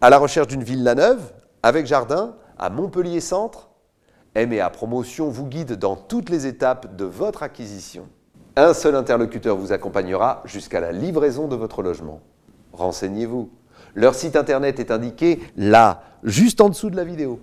à la recherche d'une ville la neuve, avec jardin, à Montpellier Centre, MEA Promotion vous guide dans toutes les étapes de votre acquisition. Un seul interlocuteur vous accompagnera jusqu'à la livraison de votre logement. Renseignez-vous. Leur site internet est indiqué là, juste en dessous de la vidéo.